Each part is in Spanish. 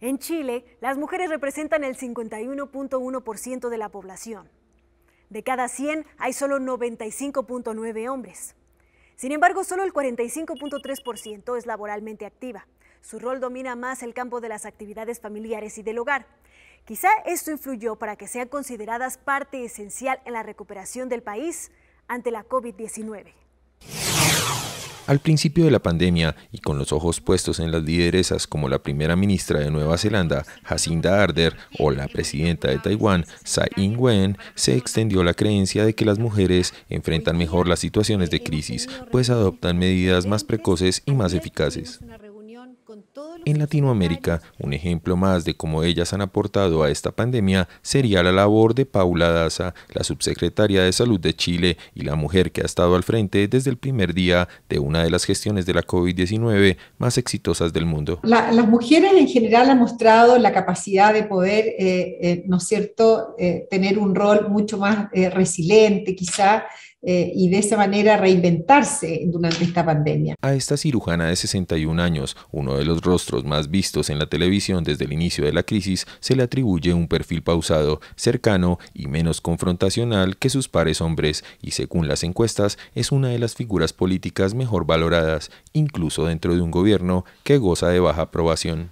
En Chile, las mujeres representan el 51.1% de la población. De cada 100 hay solo 95.9 hombres. Sin embargo, solo el 45.3% es laboralmente activa. Su rol domina más el campo de las actividades familiares y del hogar. Quizá esto influyó para que sean consideradas parte esencial en la recuperación del país ante la COVID-19. Al principio de la pandemia, y con los ojos puestos en las lideresas como la primera ministra de Nueva Zelanda, Jacinda Arder, o la presidenta de Taiwán, Tsai Ing-wen, se extendió la creencia de que las mujeres enfrentan mejor las situaciones de crisis, pues adoptan medidas más precoces y más eficaces. En Latinoamérica, un ejemplo más de cómo ellas han aportado a esta pandemia sería la labor de Paula Daza, la subsecretaria de Salud de Chile y la mujer que ha estado al frente desde el primer día de una de las gestiones de la COVID-19 más exitosas del mundo. las mujeres en general han mostrado la capacidad de poder, eh, eh, ¿no es cierto?, eh, tener un rol mucho más resiliente, quizá eh, y de esa manera reinventarse durante esta pandemia. A esta cirujana de 61 años, uno de los rostros más vistos en la televisión desde el inicio de la crisis, se le atribuye un perfil pausado, cercano y menos confrontacional que sus pares hombres y según las encuestas es una de las figuras políticas mejor valoradas, incluso dentro de un gobierno que goza de baja aprobación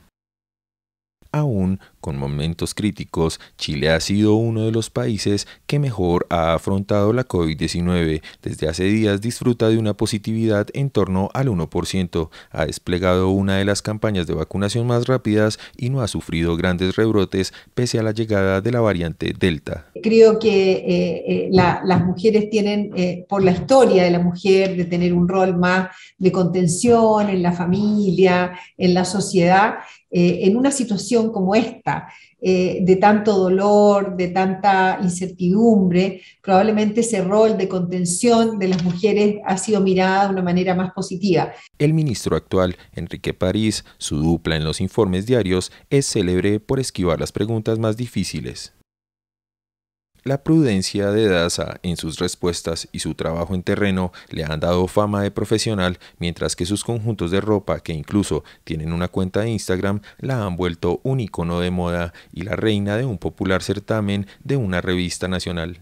aún con momentos críticos, Chile ha sido uno de los países que mejor ha afrontado la COVID-19. Desde hace días disfruta de una positividad en torno al 1%, ha desplegado una de las campañas de vacunación más rápidas y no ha sufrido grandes rebrotes pese a la llegada de la variante Delta. Creo que eh, eh, las mujeres tienen, eh, por la historia de la mujer, de tener un rol más de contención en la familia, en la sociedad, en una situación como esta eh, de tanto dolor, de tanta incertidumbre. Probablemente ese rol de contención de las mujeres ha sido mirada de una manera más positiva. El ministro actual, Enrique París, su dupla en los informes diarios, es célebre por esquivar las preguntas más difíciles. La prudencia de Daza en sus respuestas y su trabajo en terreno le han dado fama de profesional, mientras que sus conjuntos de ropa, que incluso tienen una cuenta de Instagram, la han vuelto un icono de moda y la reina de un popular certamen de una revista nacional.